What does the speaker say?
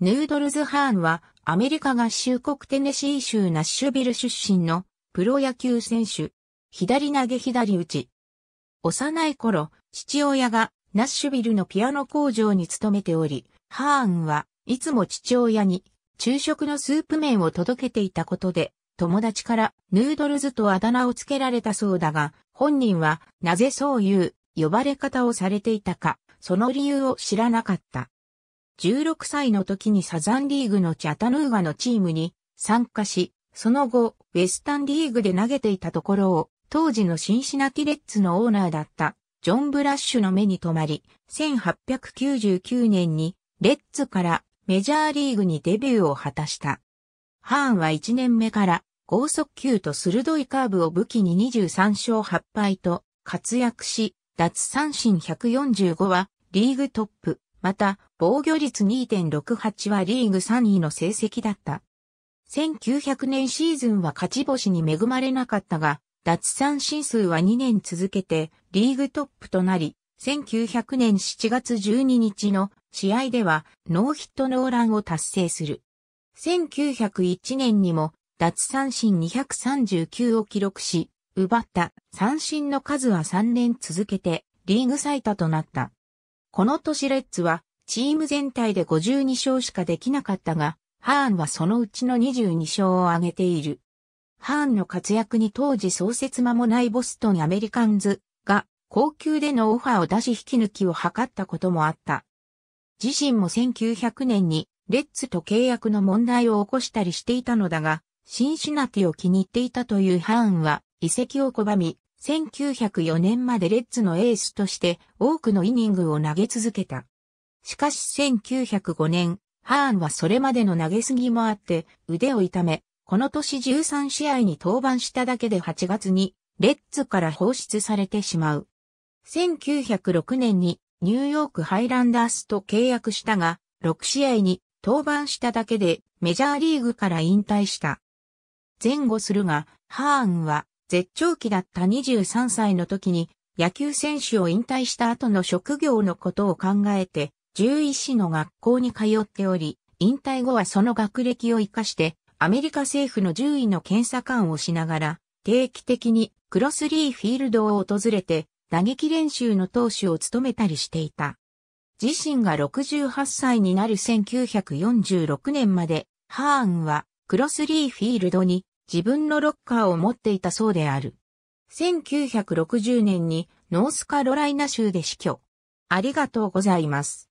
ヌードルズ・ハーンは、アメリカ合衆国テネシー州ナッシュビル出身のプロ野球選手。左投げ左打ち。幼い頃、父親がナッシュビルのピアノ工場に勤めており、ハーンはいつも父親に昼食のスープ麺を届けていたことで、友達からヌードルズとあだ名をつけられたそうだが、本人はなぜそういう呼ばれ方をされていたか、その理由を知らなかった。16歳の時にサザンリーグのチャタヌーガのチームに参加し、その後、ウェスタンリーグで投げていたところを、当時のシンシナティレッツのオーナーだった、ジョン・ブラッシュの目に留まり、1899年に、レッツからメジャーリーグにデビューを果たした。ハーンは1年目から、高速球と鋭いカーブを武器に23勝8敗と活躍し、脱三振145はリーグトップ、また防御率2.68はリーグ3位の成績だった。1900年シーズンは勝ち星に恵まれなかったが、脱三振数は2年続けてリーグトップとなり、1900年7月12日の試合ではノーヒットノーランを達成する。1901年にも脱三振239を記録し、奪った三振の数は3年続けてリーグ最多となった。この年レッツはチーム全体で52勝しかできなかったが、ハーンはそのうちの22勝を挙げている。ハーンの活躍に当時創設間もないボストンアメリカンズが高級でのオファーを出し引き抜きを図ったこともあった。自身も1900年にレッツと契約の問題を起こしたりしていたのだが、シンシナティを気に入っていたというハーンは遺跡を拒み、1904年までレッツのエースとして多くのイニングを投げ続けた。しかし1905年、ハーンはそれまでの投げすぎもあって腕を痛め、この年13試合に登板しただけで8月にレッツから放出されてしまう。1906年にニューヨークハイランダースと契約したが、6試合に登板しただけでメジャーリーグから引退した。前後するが、ハーンは絶頂期だった23歳の時に野球選手を引退した後の職業のことを考えて獣医師の学校に通っており、引退後はその学歴を活かして、アメリカ政府の獣医の検査官をしながら、定期的にクロスリーフィールドを訪れて、打撃練習の投手を務めたりしていた。自身が68歳になる1946年まで、ハーンはクロスリーフィールドに自分のロッカーを持っていたそうである。1960年にノースカロライナ州で死去。ありがとうございます。